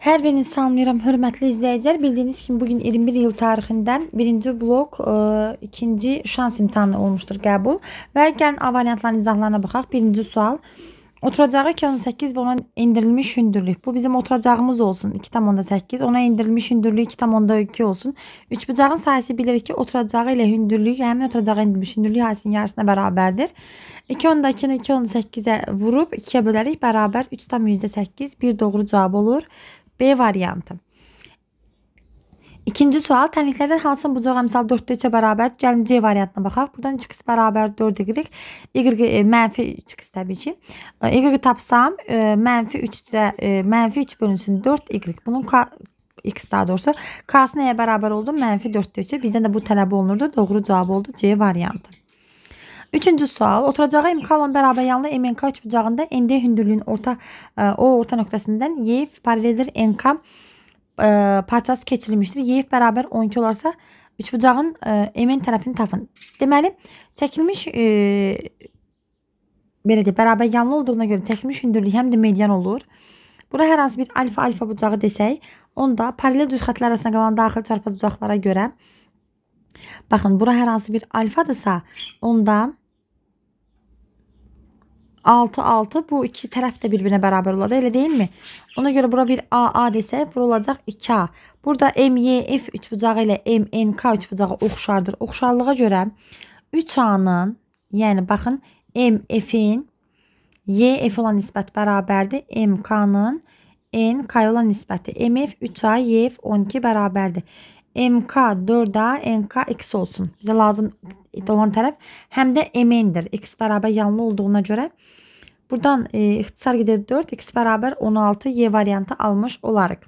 Hər birini salamlayıram, hörmətli izləyicilər. Bildiyiniz kimi bu gün 21 iyul tarixindən birinci blok ə, e, ikinci şans imtahanı olmuşdur qəbul. Və gəlin A variantlarının izahlarına baxaq. Birinci sual. Oturacağı 2.8 və ona endirilmiş hündürlük. Bu bizim oturacağımız olsun 2.8, ona endirilmiş hündürlük 2.2 olsun. Üçbucağın sayısı bilirik ki, oturacağı ilə hündürlüyü, həmin yəni oturacağı endirilmiş hündürlük sayısının yarısına bərabərdir. 2.2-ni 2.8-ə vurub 2-yə bölərik, bərabər 3.8, bir doğru cavab olur. B variantı. İkinci sual, tənliklərdən hansının bucağı əmsal 4-də 3-ə bərabər? Gəlin C variantına baxaq. Buradan 3x bərabər 4y, y e, mənfi 3x təbii ki. E, y tapsam, e, mənfi 3-də, e, mənfi 3 bölünsün 4y. Bunun x daha doğrusu. K-sı nəyə bərabər oldu? Mənfi 4-də 3-ə. Bizdən də bu tələb olunurdu. Doğru cavab oldu C variantı. Üçüncü sual. Oturacağı MK olan bərabər yanlı MNK üçbucağında ND hündürlüyün orta e, o orta noktasından YF paraleldir NK e, parçası keçirilmişdir. YF bərabər 12 olarsa üçbucağın e, MN tərəfini tapın. Deməli, çəkilmiş e, belə deyək, bərabər yanlı olduğuna görə çəkilmiş hündürlük həm də median olur. Bura hər hansı bir alfa alfa bucağı desək, onda paralel düz xətlər arasında qalan daxil çarpaz bucaqlara görə Baxın, bura hər hansı bir alfadırsa, onda 6 6 bu iki tərəf də bir-birinə bərabər olacaq, elə deyilmi? Ona görə bura bir AA desək, bura olacaq 2A. Burada MYF üçbucağı ilə MNK üçbucağı oxşardır. Oxşarlığa görə 3A-nın, yəni baxın, MF-in YF olan nisbət bərabərdir MK-nın NK olan nisbəti. MF 3A, YF 12 bərabərdir. MK 4A, NK 2 olsun. Bizə lazım olan tərəf həm də MN-dir. X bərabər yanlı olduğuna görə buradan e, ixtisar gedir 4, X bərabər 16 Y variantı almış olarıq.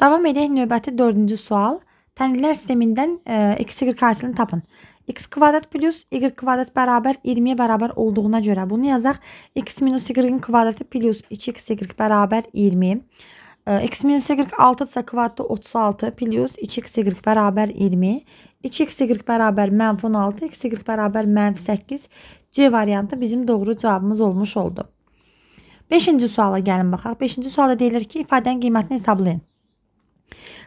Davam edək növbəti 4-cü sual. Tənliklər sistemindən e, X Y karşılığını tapın. X kvadrat plus Y kvadrat bərabər 20-yə bərabər olduğuna görə bunu yazaq. X minus Y-in kvadratı plus 2 X Y bərabər 20 x minus y 6-dırsa kvadratda 36 plus 2x y bərabər 20. 2x y bərabər mənfi 16, x y bərabər mənfi 8. C variantı bizim doğru cavabımız olmuş oldu. 5-ci suala gəlin baxaq. 5-ci sualda deyilir ki, ifadənin qiymətini hesablayın.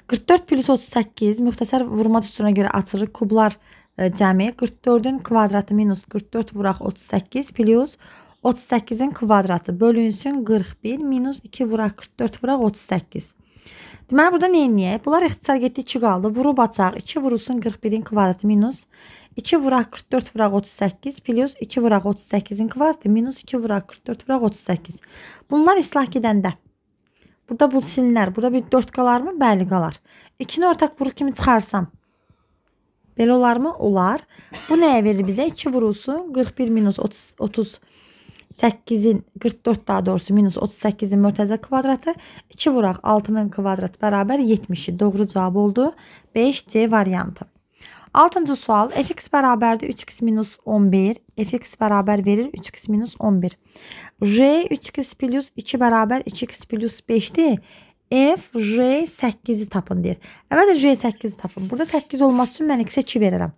44 plus 38 müxtəsər vurma düsturuna görə açılır kublar e, cəmi. 44-ün kvadratı minus 44 vuraq 38 plus 38. 38-in kvadratı bölünsün 41 minus 2 vuraq 44 vuraq 38. Deməli, burada neyiniyək? Bunlar ixtisar getdi 2 qaldı. Vurub açaq. 2 vurulsun 41-in kvadratı minus 2 vuraq 44 vuraq 38 plus 2 vuraq 38-in kvadratı minus 2 vuraq 44 vuraq 38. Bunlar islah gedəndə. Burada bu silinər. Burada bir 4 qalarmı? Bəli qalar. 2-ni ortaq vuruq kimi çıxarsam. Belə olarmı? Olar. Bu nəyə verir bizə? 2 vurulsun 41 minus 30, 30 8-in 44 daha doğrusu minus 38-in mötəzə kvadratı 2 vuraq 6-nın kvadratı bərabər 70-i doğru cavab oldu. 5C variantı. 6-cı sual fx bərabərdir 3x minus 11. fx bərabər verir 3x minus 11. j 3x plus 2 bərabər 2x plus 5-dir. F J 8-i tapın deyir. Əvvəlcə J 8-i tapın. Burada 8 olması üçün mən x-ə 2 verirəm.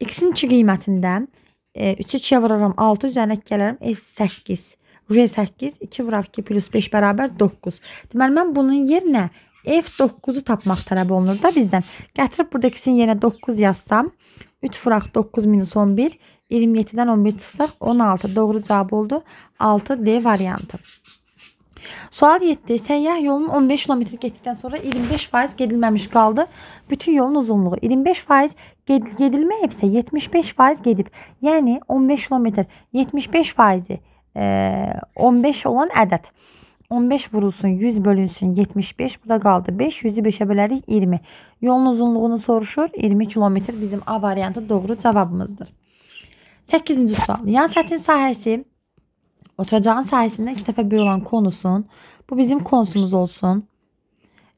X-in 2 qiymətindən 2 e, 3-ü 2-yə vuraram 6, üzərinə gələrəm F8. R8 2 vuraq 2 plus 5 bərabər 9. Deməli mən bunun yerinə F9-u tapmaq tələb olunur da bizdən. Gətirib burada ikisinin yerinə 9 yazsam 3 vuraq 9 minus 11 27-dən 11 çıxsaq 16 doğru cavab oldu. 6 D variantı. Sual 7. Səyyah yolun 15 km getdikdən sonra 25% gedilməmiş qaldı. Bütün yolun uzunluğu 25% gedilmə isə 75% gedib. Yəni 15 kilometr 75% e, 15 olan ədəd. 15 vurulsun, 100 bölünsün 75, bu da qaldı 5, 100-ü 5-ə bölərik 20. Yolun uzunluğunu soruşur, 20 kilometr bizim A variantı doğru cavabımızdır. 8-ci sual. Yan sətin sahəsi oturacağın sahəsindən 2 dəfə böyük olan konusun. Bu bizim konsumuz olsun.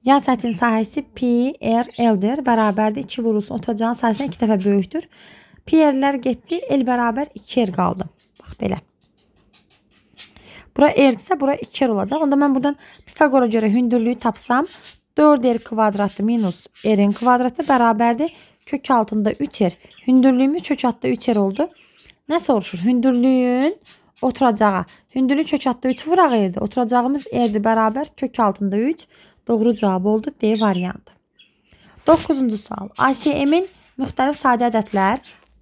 Yan sətin sahəsi PRL-dir. Bərabərdir 2 vurulsun. Otacağın sayəsindən 2 dəfə böyükdür. PR-lər getdi. L bərabər 2 R er qaldı. Bax belə. Bura R-dirsə, er bura 2 R er olacaq. Onda mən buradan Pifagora görə hündürlüyü tapsam 4R kvadratı minus R-in kvadratı bərabərdir. Kök altında 3R. Hündürlüyümüz kök altında 3R oldu. Nə soruşur? Hündürlüyün oturacağı. Hündürlük kök altında 3 vuraq R-dir. Oturacağımız R-dir bərabər kök altında 3. Doğru cavab oldu D variantı. 9-cu sual. ACM-in müxtəlif sadə ədədlər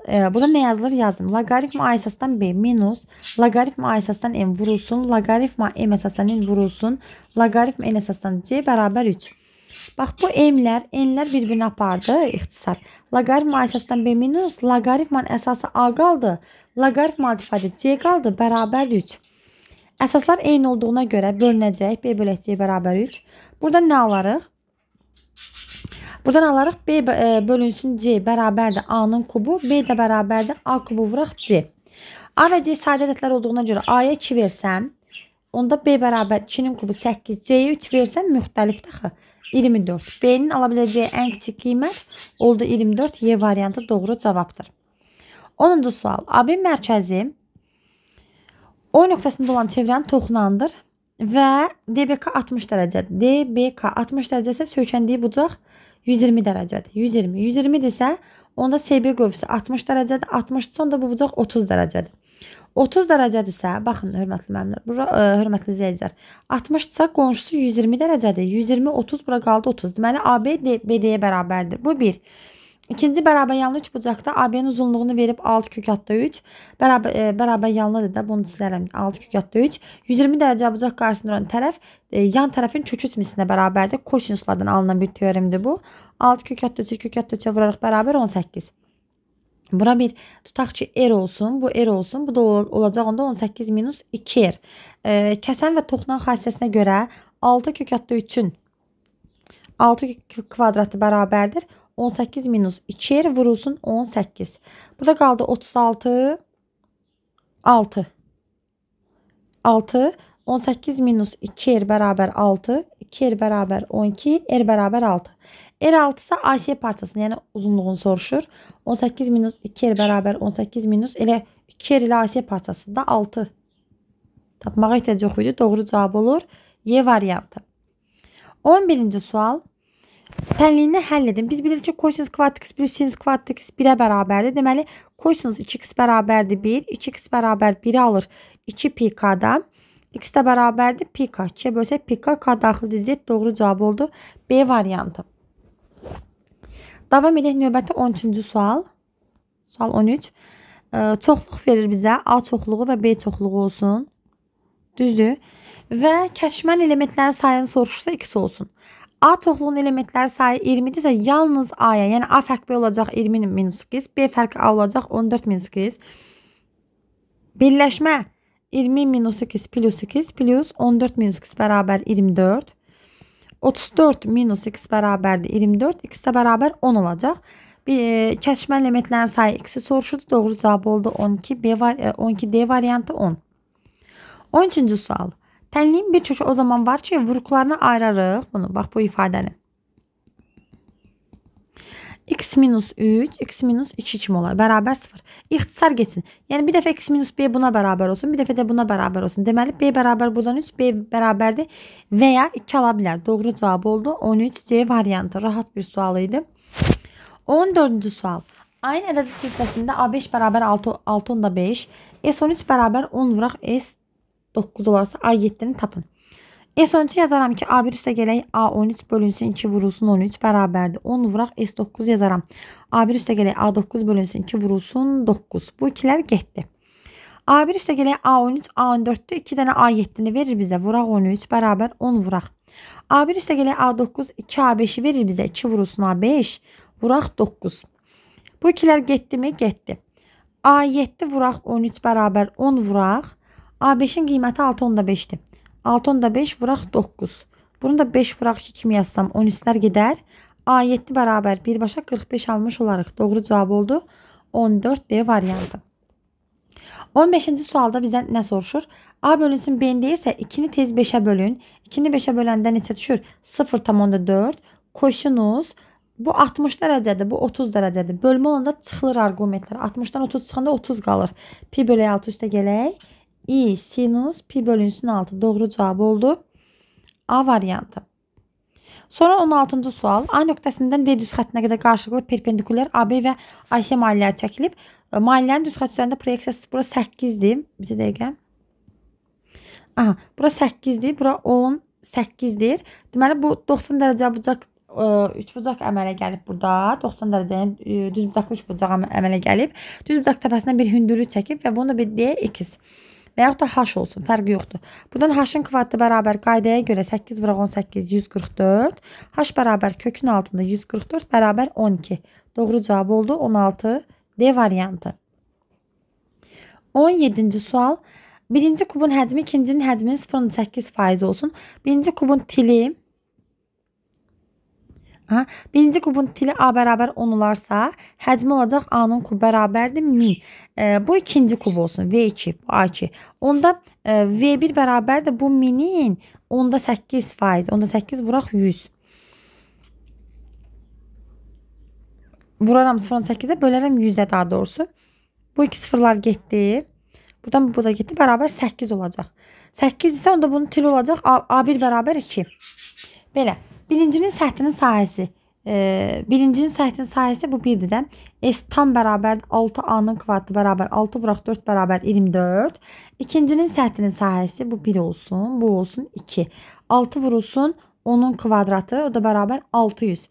e, burada nə yazılır? Yazın. Loqaritma A əsasdan B minus, loqaritma A əsasdan M vurulsun, loqaritma M əsasdan N vurulsun, loqaritma N əsasdan C bərabər 3. Bax bu M-lər, N-lər bir-birini apardı ixtisar. Loqaritma A əsasdan B minus, loqaritmanın əsası A qaldı, loqaritma A ifadə C qaldı, bərabər 3. Əsaslar eyni olduğuna görə bölünəcək. B böləcək bərabər 3. Burada nə alarıq? Buradan alarıq B e, bölünsün C bərabərdir A-nın kubu, B də bərabərdir A kubu vuraq C. A və C sadə ədədlər olduğuna görə A-ya 2 versəm, onda B bərabər 2-nin kubu 8, C-yə 3 versəm müxtəlifdir axı. 24. B-nin ala biləcəyi ən kiçik qiymət oldu 24. Y variantı doğru cavabdır. 10-cu sual. AB mərkəzi O nöqtəsində olan çevrəni toxlandır və DBK 60 dərəcədir. DBK 60 dərəcəsi sökəndiyi bucaq 120 dərəcədir. 120. 120 isə onda SB qövsü 60 dərəcədir. 60-sa onda bu bucaq 30 dərəcədir. 30 dərəcədirsə, baxın hörmətli müəllimlər, bura ə, e, hörmətli izləyicilər, 60-sa qonşusu 120 dərəcədir. 120 30 bura qaldı 30. Deməli AB BD-yə bərabərdir. Bu 1. İkinci bərabər yanlı 3 bucaqda AB-nin uzunluğunu verib 6 kök atda 3. Bərabər, e, bərabər yanlıdır da bunu silərəm. 6 kök atda 3. 120 dərəcə bucaq qarşısında olan tərəf e, yan tərəfin kök 3 mislinə bərabərdir. Kosinuslardan alınan bir teoremdir bu. 6 kök atda 3 kök atda 3-ə vuraraq bərabər 18. Bura bir tutaq ki r olsun, bu r olsun, bu da olacaq onda 18 minus 2 r. E, kəsən və toxunan xassəsinə görə 6 kök atda 3-ün 6 kvadratı bərabərdir. 18 minus 2 vurulsun 18. Burada qaldı 36 6. 6 18 minus 2 r bərabər 6, 2 r bərabər 12, r bərabər 6. R 6 isə AS parçasını, yəni uzunluğunu soruşur. 18 minus 2 r bərabər 18 minus elə 2 r ilə AS parçası da 6. Tapmağa ehtiyac yox idi. Doğru cavab olur Y variantı. 11-ci sual. Tənliyini həll edin. Biz bilirik ki, kosinus kvadrat x plus sinus kvadrat x 1-ə bərabərdir. Deməli, kosinus 2x bərabərdir 1, 2x bərabər 1-i alır 2 pi-k-da. x də bərabərdir pi-k. 2-yə bölsək pi-k, k daxildir z doğru cavab oldu. B variantı. Davam edək növbəti 13-cü sual. Sual 13. Çoxluq verir bizə A çoxluğu və B çoxluğu olsun. Düzdür. Və kəşmən elementlərin sayını soruşursa 2 olsun. A çoxluğunun elementləri sayı 20-dirsə, yalnız A-ya, yəni A fərq B olacaq 20 minus 8, B fərq A olacaq 14 minus 8. Birləşmə 20 minus 8 plus 8 plus 14 minus 8 bərabər 24. 34 minus x bərabərdir 24. X də bərabər 10 olacaq. Bir, e, kəsişmə elementlərin sayı x-i soruşuldu. Doğru cavab oldu 12. B var, e, 12D variantı 10. 13-cü sual. Tənliyin bir çoxu o zaman var ki, vuruqlarına ayırarıq bunu. Bax bu ifadəni. x minus 3, x minus 2 kimi olar. Bərabər 0. İxtisar geçsin. Yəni bir dəfə x minus b buna bərabər olsun, bir dəfə də buna bərabər olsun. Deməli b bərabər buradan 3, b bərabərdir və ya 2 ala bilər. Doğru cavab oldu. 13C variantı. Rahat bir sual idi. 14-cü sual. Ayın ədədi silsiləsində A5 bərabər 6, 6 onda 5, S13 bərabər 10 vuraq S 9 olarsa A7'ni tapın. S13 yazaram ki A1 üstə gələk A13 bölünsün 2 vurulsun 13 bərabərdir. 10 vuraq S9 yazaram. A1 üstə gələk A9 bölünsün 2 vurulsun 9. Bu ikilər getdi. A1 üstə gələk A13, A14-də 2 dənə A7-ni verir bizə. Vuraq 13 bərabər 10 vuraq. A1 üstə gələk A9, 2A5-i verir bizə. 2 vurulsun A5, vuraq 9. Bu ikilər getdi mi? Getdi. A7 vuraq 13 bərabər 10 vuraq. A5-in qiyməti 6.5-dir. 6.5 vuraq 9. Bunu da 5 vuraq 2 kimi yazsam 13-lər gedər. A7 bərabər birbaşa 45 almış olaraq doğru cavab oldu. 14D variantı. 15-ci sualda bizdən nə soruşur? A bölünsün B-ni deyirsə 2-ni tez 5-ə bölün. 2-ni 5-ə böləndə neçə düşür? 0,4. Kosinus bu 60 dərəcədir, bu 30 dərəcədir. Bölmə olanda çıxılır arqumentlər. 60-dan 30 çıxanda 30 qalır. Pi bölə 6 üstə gələk i sinüs pi bölünsün 6 doğru cevap oldu. A variantı. Sonra 16-cı sual. A nöqtəsindən D düz xəttinə qədər qarşılıqlı perpendikulyar AB və AC mailləri çəkilib. E, Maillərin düz xətt üzərində proyeksiyası bura 8-dir. Bir dəqiqə. Aha, bura 8-dir, bura 18-dir. Deməli bu 90 dərəcə bucaq 3 e, bucaq əmələ gəlib burada. 90 dərəcənin yəni, e, düz bucaqlı 3 bucaq əmələ gəlib. Düz bucaq təpəsindən bir hündürlük çəkib və bunu da bir D2 və yaxud da h olsun, fərqi yoxdur. Burdan h-ın kvadratı bərabər qaydaya görə 8,18 144, h bərabər kökün altında 144 bərabər 12. Doğru cavab oldu 16 D variantı. 17-ci sual. Birinci kubun həcmi ikincinin həcminin 0.8 faizi olsun. Birinci kubun tili Hə? Birinci kubun tili A bərabər 10 olarsa, həcmi olacaq A-nın kubu bərabərdir 1000. E, bu ikinci kub olsun. V2, bu A2. Onda e, V1 bərabərdir bu 1000-in onda 8 faiz. Onda 8 vuraq 100. Vuraram 0.8-ə, bölərəm 100-ə daha doğrusu. Bu iki sıfırlar getdi. Buradan bu da getdi. Bərabər 8 olacaq. 8 isə onda bunun tili olacaq A1 bərabər 2. Belə. Bilincinin səthinin sahəsi. E, bilincinin səthinin sahəsi bu 1-dir də. S tam bərabərdir 6 A-nın kvadratı bərabər 6 vuraq 4 bərabər 24. İkincinin səthinin sahəsi bu 1 olsun, bu olsun 2. 6 vurulsun 10-un kvadratı, o da bərabər 600.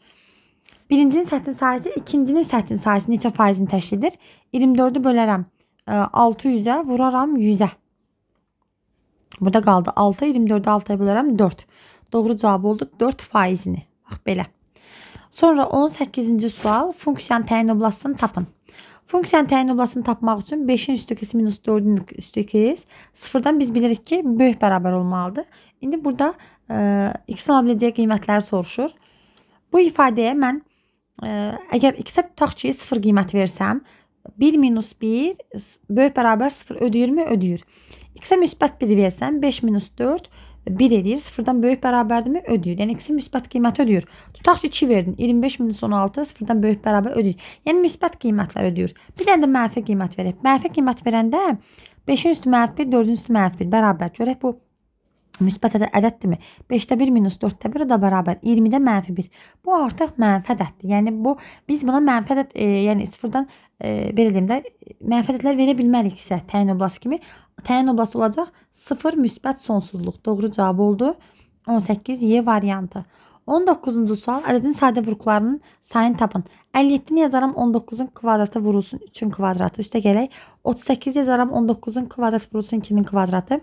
Birincinin səthinin sahəsi ikincinin səthinin sahəsi neçə faizini təşkil edir? 24-ü bölərəm 600-ə, vuraram 100-ə. Burada qaldı 6, 24-ü 6-ya bölərəm 4. 4. Doğru cavab oldu 4%-ni. Bax belə. Sonra 18-ci sual funksiyanın təyin oblasını tapın. Funksiyanın təyin oblasını tapmaq üçün 5-in üstü 2 minus 4-ün üstü 2 sıfırdan biz bilirik ki, böyük bərabər olmalıdır. İndi burada e, x ala biləcək qiymətləri soruşur. Bu ifadəyə mən e, əgər x-ə tutaq ki, 0 qiymət versəm, 1 minus 1 böyük bərabər 0 ödəyirmi? Ödəyir. X-ə müsbət 1 versəm, 5 minus 4 ödəyir 1 eləyir. Sıfırdan böyük bərabərdirmi? Ödəyir. Yəni x-in müsbət qiyməti ödəyir. Tutaq ki 2 verdin. 25 minus 16 sıfırdan böyük bərabər ödəyir. Yəni müsbət qiymətlər ödəyir. Bir dənə də mənfi qiymət verək. Mənfi qiymət verəndə 5-in üstü mənfi 1, 4-ün üstü mənfi 1 bərabər. Görək bu müsbət ədəddirmi? 5-də 1 minus 4-də 1 o da bərabər 20-də mənfi 1. Bu artıq mənfi ədəddir. Yəni bu biz buna mənfi ədəd, e, yəni sıfırdan e, belə deyim də mənfi ədədlər verə bilmərik isə təyin oblası kimi. Təyin oblası olacaq 0 müsbət sonsuzluq. Doğru cavab oldu. 18 Y variantı. 19-cu sual ədədin sadə vuruqlarının sayını tapın. 57-ni yazaram 19-un kvadratı vurulsun 3-ün kvadratı. Üstə gələk 38 yazaram 19-un kvadratı vurulsun 2-nin kvadratı.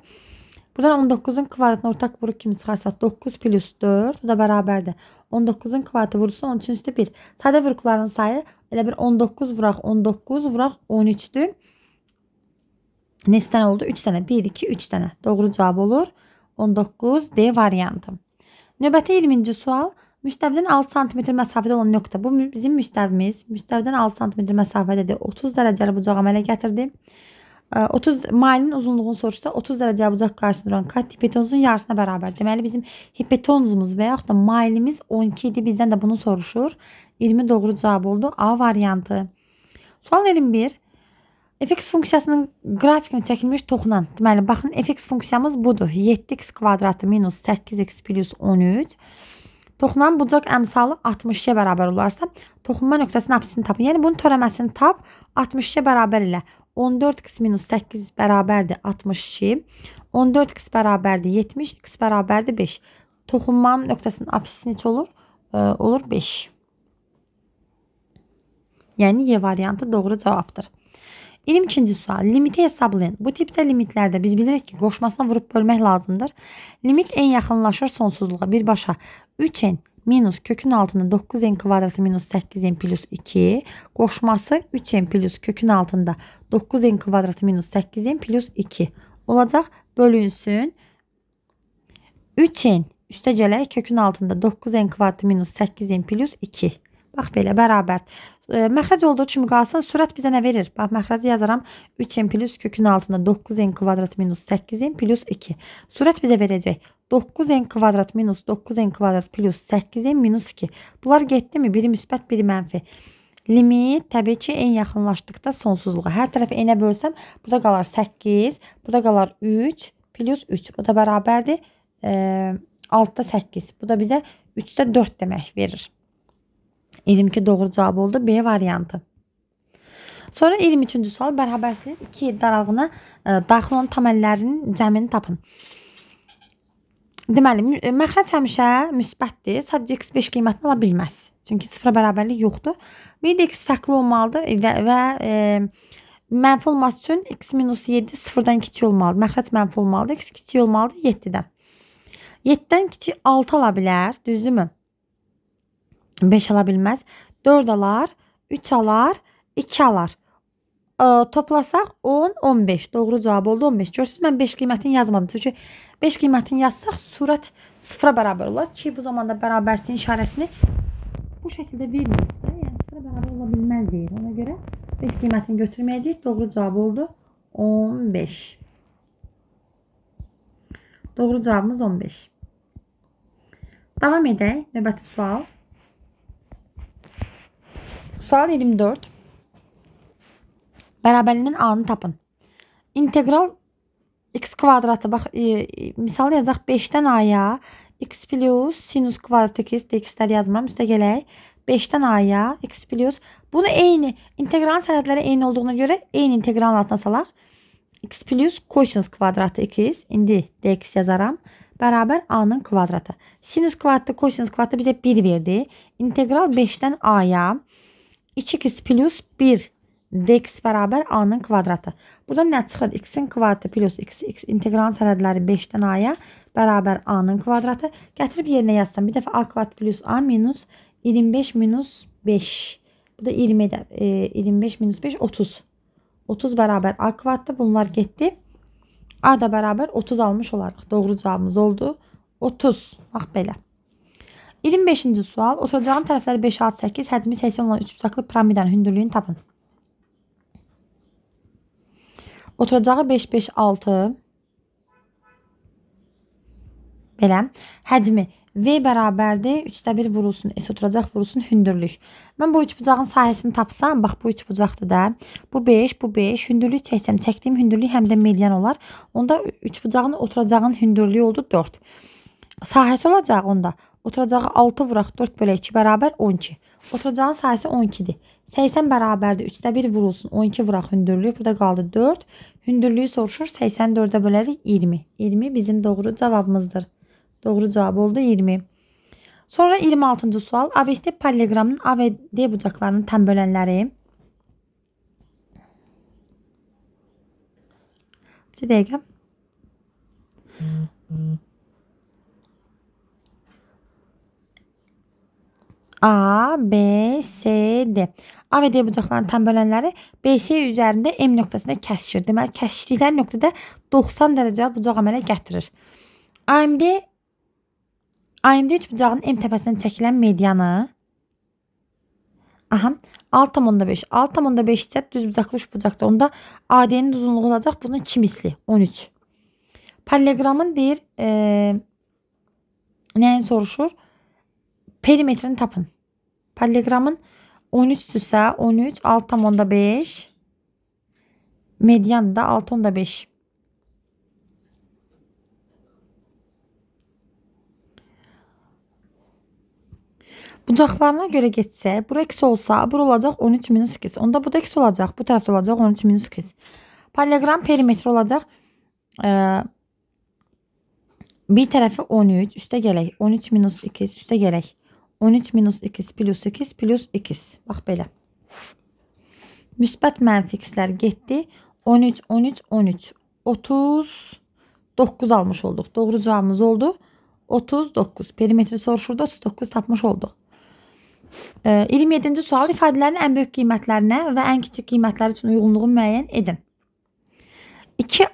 Buradan 19-un kvadratına ortak vuruq kimi çıxarsa 9 plus 4 o da bərabərdir. 19-un kvadratı vurusu 13-ün üstü 1. Sadə vuruqların sayı elə bir 19 vuraq 19 vuraq 13-dür. Neçə dənə oldu? 3 dənə. 1, 2, 3 dənə. Doğru cavab olur. 19 D variantı. Növbəti 20-ci sual. Müstəvidən 6 cm məsafədə olan nöqtə. Bu bizim müstəvimiz. Müstəvidən 6 cm məsafədədir. 30 dərəcəli bucağı əmələ gətirdi. 30 mayının uzunluğunu soruşsa 30 dərəcəyə bucaq qarşısında duran kat hipotenuzun yarısına bərabər. Deməli bizim hipotenuzumuz və yaxud da mailimiz 12 idi. Bizdən də bunu soruşur. 20 doğru cavab oldu. A variantı. Sual 21. fx funksiyasının qrafikinə çəkilmiş toxunan. Deməli baxın fx funksiyamız budur. 7x kvadratı minus 8x plus 13. Toxunan bucaq əmsalı 62-yə bərabər olarsa, toxunma nöqtəsinin apsisini tapın. Yəni bunun törəməsini tap, 62-yə bərabər elə. 14x-8 bərabərdir 62. 14x bərabərdir 70. X bərabərdir 5. Toxunmanın nöqtəsinin apsisi neçə olur? E, olur 5. Yəni Y variantı doğru cavabdır. 22-ci sual. Limiti hesablayın. Bu tipdə limitlərdə biz bilirik ki, qoşmasına vurub bölmək lazımdır. Limit n yaxınlaşır sonsuzluğa birbaşa. 3n minus kökün altında 9n kvadratı minus 8n plus 2 qoşması 3n plus kökün altında 9n kvadratı minus 8n plus 2 olacaq. Bölünsün. 3n üstə gələrək kökün altında 9n kvadratı minus 8n plus 2 Bax belə bərabər. E, məxrəc olduğu kimi qalsın. Sürət bizə nə verir? Bax məxrəci yazaram. 3n plus kökün altında 9n kvadrat minus 8n plus 2. Sürət bizə verəcək. 9n kvadrat minus 9n kvadrat plus 8n minus 2. Bunlar getdimi? Biri müsbət, biri mənfi. Limit təbii ki, en yaxınlaşdıqda sonsuzluğa. Hər tərəfi enə bölsəm, burada qalar 8, burada qalar 3 plus 3. O da bərabərdir. E, 6-da 8. Bu da bizə 3-də 4 demək verir. 22 doğru cavab oldu B variantı. Sonra 23-cü sual bərabərsiz 2 daralığına ə, e, daxil olan tam əllərinin cəmini tapın. Deməli, e, məxrəc həmişə müsbətdir. Sadəcə x5 qiymətini ala bilməz. Çünki sıfıra bərabərlik yoxdur. Bir də x fərqli olmalıdır və, və e, mənfi olması üçün x-7 sıfırdan kiçik olmalıdır. Məxrəc mənfi olmalıdır. x kiçik olmalıdır 7-dən. 7-dən kiçik 6 ala bilər. Düzdürmü? 5 ala bilməz. 4 alar, 3 alar, 2 alar. E, toplasaq 10, 15. Doğru cavab oldu 15. Görürsünüz, mən 5 qiymətini yazmadım. Çünki 5 qiymətini yazsaq sürət sıfıra bərabər olar ki, bu zamanda bərabərsinin işarəsini bu şəkildə verməyik də. Yəni sıfıra bərabər ola bilməz deyir. Ona görə 5 qiymətini götürməyəcəyik. Doğru cavab oldu 15. Doğru cavabımız 15. Davam edək. Növbəti sual. Sual 24. Bərabərliyin anını tapın. İntegral x kvadratı, bax, e, e, misal yazaq 5-dən a-ya, x plus sinus kvadratı x dx-lər yazmıram, üstə gələk. 5-dən a-ya, x plus. Bunu eyni, integralın sərhədləri eyni olduğuna görə eyni integralın altına salaq. x plus kosinus kvadratı x, indi dx yazaram. Bərabər a-nın kvadratı. Sinus kvadratı, kosinus kvadratı bizə 1 verdi. İntegral 5-dən a-ya, 1 2x plus 1 dx bərabər a-nın kvadratı. Burada nə çıxır? x-in kvadratı plus x, x inteqralın sərhədləri 5-dən a-ya bərabər a-nın kvadratı. Gətirib yerinə yazsam, bir dəfə a kvadrat plus a minus 25 minus 5. Bu da 20, e, 25 minus 5, 30. 30 bərabər a kvadratı. Bunlar getdi. A da bərabər 30 almış olaraq. Doğru cavabımız oldu. 30. Bax belə. 25-ci sual. Oturacağın tərəfləri 5, 6, 8, həcmi 80 olan üçbucaqlı piramidanın hündürlüyünü tapın. Oturacağı 5, 5, 6. Belə. Həcmi V bərabərdir. 3-də 1 vurulsun. S oturacaq vurulsun. Hündürlük. Mən bu üçbucağın sahəsini tapsam, bax bu üçbucaqdır da. Bu 5, bu 5. Hündürlük çəksəm, çəkdiyim hündürlük həm də median olar. Onda üçbucağın oturacağın hündürlüyü oldu 4. Sahəsi olacaq onda Oturacağı 6 vuraq 4 bölək 2 bərabər 12. Oturacağın sayısı 12-dir. 80 bərabərdir. 3-də 1 vurulsun. 12 vuraq hündürlüyü. Burada qaldı 4. Hündürlüyü soruşur. 84-də bölərik 20. 20 bizim doğru cavabımızdır. Doğru cavab oldu 20. Sonra 26-cı sual. ABST poliqramının A və D bucaqlarının təm bölənləri. Bir dəqiqə. Hmm. A, B, S, D. A və D bucaqlarının tam bölənləri BC üzərində M nöqtəsində kəsişir. Deməli, kəsişdikləri nöqtədə 90 dərəcə bucaq əmələ gətirir. AMD AMD 3 bucağının M təpəsindən çəkilən medianı Aha, 6.5. 6.5 isə düz bucaqlı 3 bucaqdır. Onda AD-nin uzunluğu olacaq bunun 2 misli, 13. Paralelogramın deyir, e, nəyin soruşur? Perimetrini tapın. Poliqramın 13-dürsə 13 6,5 median da 6,5 Bucaqlarına görə getsək, bura x olsa, bura olacaq 13 minus 8. Onda bu da x olacaq. Bu tərəfdə olacaq 13 minus 8. Poliqram perimetri olacaq. E, bir tərəfi 13. Üstə gələk. 13 minus 8. Üstə gələk. 13 minus 2 plus 2 plus 2. Bax belə. Müsbət mənfi xislər getdi. 13, 13, 13. 39 almış olduq. Doğru cavabımız oldu. 39. Perimetri soruşurdu. 39 tapmış olduq. 27-ci sual ifadələrin ən böyük qiymətlərinə və ən kiçik qiymətləri üçün uyğunluğu müəyyən edin. 2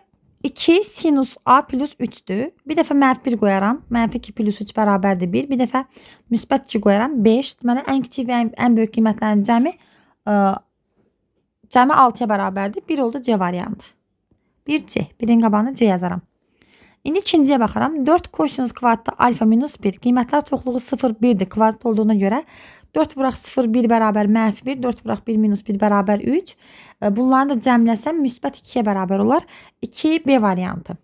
2 sinüs A plus 3'dür. Bir dəfə mənfi 1 qoyaram. Mənfi 2 plus 3 bərabərdir 1. Bir dəfə müsbət 2 qoyaram. 5. Deməli, ən kiçik və ən, ən böyük qiymətlərin cəmi ə, e, cəmi 6-ya bərabərdir. 1 oldu C variantı. 1C. Birin qabağını C yazaram. İndi ikinciyə baxaram. 4 kosinus kvadratda alfa minus 1. Qiymətlər çoxluğu 0, 1-dir. Kvadrat olduğuna görə 4 vuraq 0, 1 bərabər mənfi 1, 4 vuraq 1, minus 1 bərabər 3. E, bunları da cəmləsəm, müsbət 2-yə bərabər olar. 2B variantı.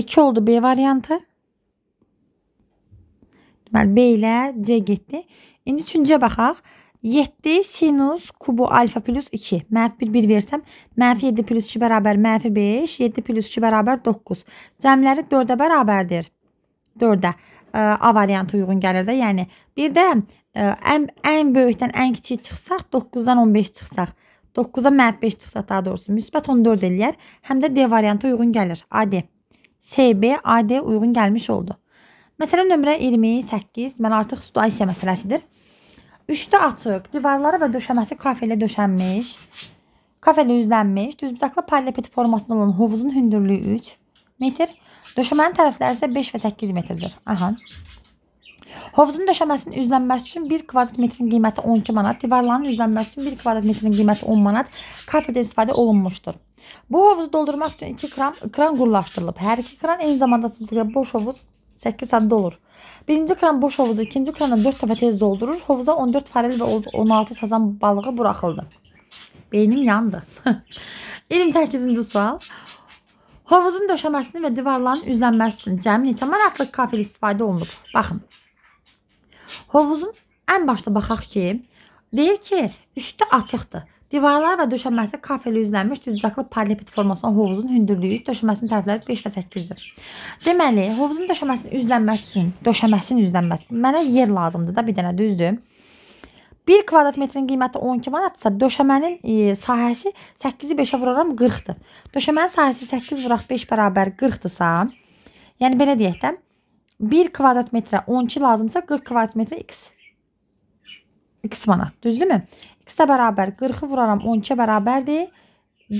İki oldu B variantı. Deməli, B ilə C getdi. İndi üçüncüyə baxaq. 7 sinus kubu alfa plus 2. Mənfi 1, 1 versəm, mənfi 7 plus 2 bərabər mənfi 5, 7 plus 2 bərabər 9. Cəmləri 4-ə bərabərdir. 4-ə. A variantı uyğun gəlir də. Yəni, bir də ən, ən böyükdən ən kiçik çıxsaq, 9-dan 15 çıxsaq. 9-a mənfi 5 çıxsaq daha doğrusu. Müsbət 14 eləyər. Həm də D variantı uyğun gəlir. AD. SB, AD uyğun gəlmiş oldu. Məsələ nömrə 28. Mən artıq situasiya məsələsidir. Üstü açıq, divarları və döşəməsi kafelə döşənmiş, kafelə üzlənmiş, düzbucaqlı parlepet formasında olan hovuzun hündürlüyü 3 metr, döşəmənin tərəfləri isə 5 və 8 metrdir. Aha. Hovuzun döşəməsinin üzlənməsi üçün 1 kvadrat metrin qiyməti 12 manat, divarların üzlənməsi üçün 1 kvadrat metrin qiyməti 10 manat kafedə istifadə olunmuşdur. Bu hovuzu doldurmaq üçün 2 kran, kran qurlaşdırılıb. Hər iki kran eyni zamanda sözlüklə boş hovuz 8 adda olur. Birinci kran boş hovuzu ikinci krandan 4 dəfə tez doldurur. Hovuza 14 farel və 16 sazan balığı buraxıldı. Beynim yandı. 28-ci sual. Hovuzun döşəməsini və divarların üzlənməsi üçün cəmi neçə manatlıq kafel istifadə olunub? Baxın. Hovuzun ən başda baxaq ki, deyir ki, üstü açıqdır. Divarlar və döşəməsi kafeli üzlənmiş düzcaqlı parlepit formasına hovuzun hündürlüyü, döşəməsinin tərəfləri 5 və 8-dir. Deməli, hovuzun döşəməsinin üzlənməsi üçün, döşəməsinin üzlənməsi mənə yer lazımdır da bir dənə düzdür. 1 kvadrat metrin qiyməti 12 manatsa, döşəmənin e, sahəsi 8-i 5-ə vuraram 40-dır. Döşəmənin sahəsi 8 vuraq 5 bərabər 40-dırsa, yəni belə deyək də, 1 kvadrat metrə 12 lazımsa 40 kvadrat metrə x x manat. Düzdürmü? X-ə bərabər 40-ı vuraram 12-ə bərabərdir.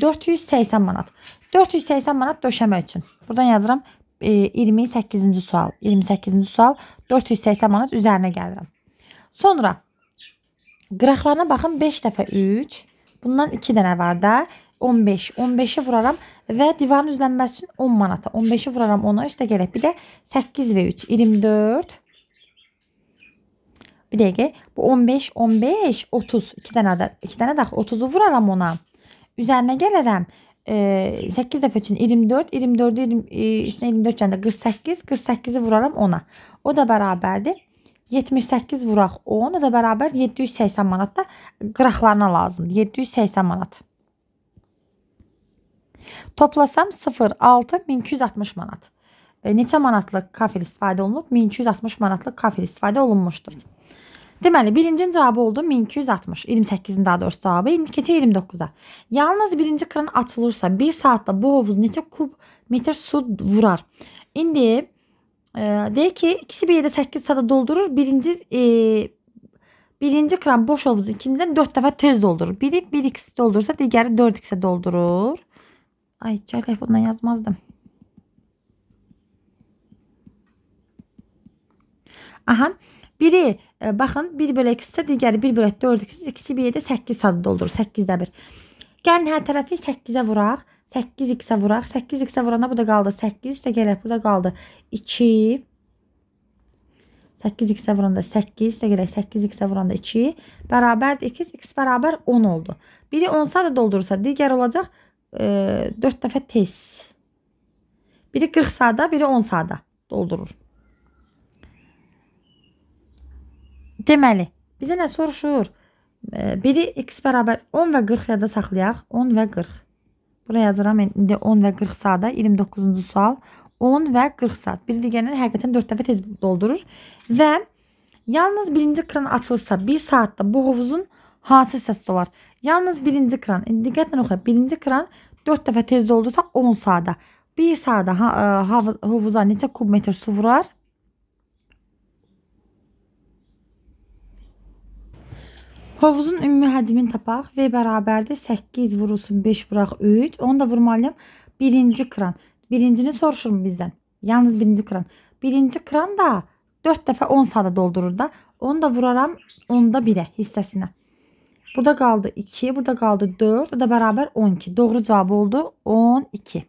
480 manat. 480 manat döşəmək üçün. Buradan yazıram e, 28-ci sual. 28-ci sual 480 manat üzərinə gəlirəm. Sonra qıraqlarına baxın 5 dəfə 3. Bundan 2 dənə var da. 15. 15-i vuraram və divarın üzlənməsi üçün 10 manata. 15-i vuraram 10-a üstə gələk. Bir də 8 və 3 24. Bir dəqiqə. Bu 15, 15, 30. 2 dənə də 2 dənə də 30-u vuraram ona. Üzərinə gələrəm. E, 8 dəfə üçün 24, 24-ü 20, e, üstünə 24 gəndə 48, 48-i vuraram ona. O da bərabərdir. 78 vuraq 10, o da bərabər 780 manat da qıraqlarına lazımdır. 780 manat. Toplasam 0, 6, 1260 manat. E, neçə manatlıq kafel istifadə olunub? 1260 manatlıq kafel istifadə olunmuşdur. Deməli, birincinin cavabı oldu 1260. 28-in daha doğrusu cavabı. İndi keçək 29-a. Yalnız birinci kran açılırsa 1 saatda bu hovuz neçə kub metr su vurar? İndi e, deyək ki, ikisi bir yerdə 8 saatda doldurur. Birinci e, birinci kran boş hovuzu ikincidən 4 dəfə tez doldurur. Biri 1x doldursa, digəri 4x doldurur. Ay, cəl telefonla yazmazdım. Aha. Biri Baxın 1 bölək isə digəri 1 bölək 4 ikisi, ikisi bir yerdə 8 sadə olur. 8-də 1. Gəlin hər tərəfi 8-ə vuraq. 8 x-ə vuraq. 8 x-ə vuranda bu da qaldı 8 üstə gələk burada qaldı 2. 8 x-ə vuranda 8 üstə gələk 8 x-ə vuranda 2 bərabərdir 2 x bərabər 10 oldu. Biri 10 sadə doldurursa digər olacaq e, 4 dəfə tez. Biri 40 sadə, biri 10 sadə doldurur. Deməli, bizə nə soruşur? Biri x bərabər 10 və 40 yada saxlayaq. 10 və 40. Bura yazıram yəni indi 10 və 40 saatda 29-cu sual. 10 və 40 saat. Bir digərini həqiqətən 4 dəfə tez doldurur və yalnız birinci kran açılsa 1 saatda bu hovuzun hansı hissəsi olar? Yalnız birinci kran. İndi diqqətlə oxuyaq. Birinci kran 4 dəfə tez doldursa 10 saatda. 1 saatda hovuza necə kub metr su vurar? Hovuzun ümumi həcmini tapaq. V bərabərdir 8 vurulsun 5 vuraq 3. Onu da vurmalıyam. Birinci kran. Birincini soruşurum bizdən. Yalnız birinci kran. Birinci kran da 4 dəfə 10 sada doldurur da. Onu da vuraram 10'da 1'ə hissəsinə. Burada qaldı 2, burada qaldı 4, o da bərabər 12. Doğru cavab oldu 12.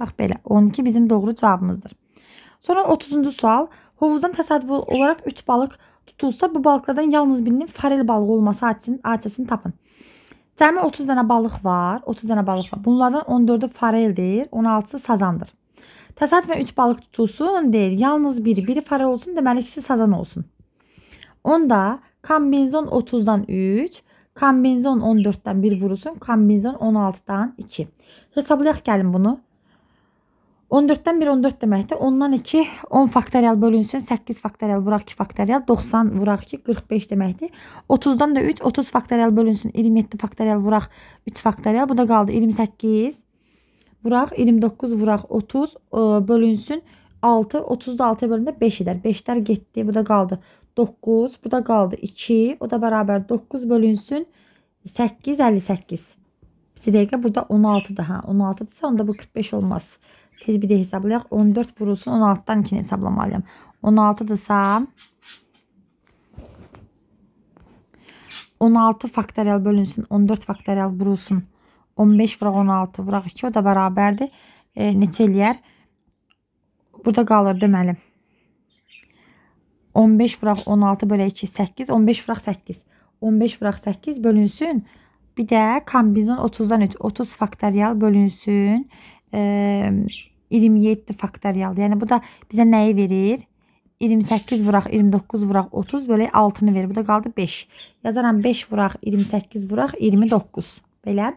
Bax belə 12 bizim doğru cavabımızdır. Sonra 30-cu sual. Hovuzdan təsadüf olaraq 3 balıq alınır tutulsa bu balıqlardan yalnız birinin farel balığı olması hadisinin, hadisəsini tapın. Cəmi 30 dənə balıq var. 30 dənə balıq var. Bunlardan 14-ü fareldir, 16-sı sazandır. Təsadüfən 3 balıq tutulsun deyil, yalnız biri, biri farel olsun, deməli ikisi sazan olsun. Onda kombinzon 30-dan 3, kombinzon 14-dən 1 vurulsun, kombinzon 16-dan 2. Hesablayaq gəlin bunu. 14-dən 1 14 deməkdir. Ondan 2 10 faktorial bölünsün. 8 faktorial vuraq 2 faktorial 90 vuraq 2 45 deməkdir. 30-dan da 3 30 faktorial bölünsün. 27 faktorial vuraq 3 faktorial. Bu da qaldı 28 vuraq 29 vuraq 30 e, bölünsün. 6 30 da 6-ya bölündə 5 edər. 5-lər getdi. Bu da qaldı 9. Bu da qaldı 2. O da bərabər 9 bölünsün. 8 58. Bir dəqiqə burada 16-dır ha. Hə, 16-dırsa onda bu 45 olmaz. Tez bir də hesablayaq. 14 vurulsun 16-dan 2-ni hesablamalıyam. 16-dırsa 16 faktorial bölünsün. 14 faktorial vurulsun. 15 vuraq 16 vuraq 2 o da bərabərdir. E, neçə eləyər? Burada qalır deməli. 15 vuraq 16 bölə 2 8. 15 vuraq 8. 15 vuraq 8 bölünsün. Bir də kombinizon 30-dan 3. 30 faktorial bölünsün. 27 faktorial. Yəni bu da bizə nəyi verir? 28 vuraq, 29 vuraq, 30 bölək 6-nı verir. Bu da qaldı 5. Yazaram 5 vuraq, 28 vuraq, 29. Belə.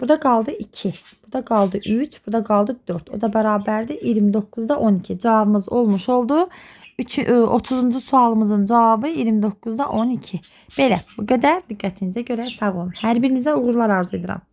Burada qaldı 2. Burada qaldı 3. Burada qaldı 4. O da bərabərdir. 29-da 12. Cavabımız olmuş oldu. 30-cu sualımızın cavabı 29-da 12. Belə. Bu qədər. Diqqətinizə görə sağ olun. Hər birinizə uğurlar arzu edirəm.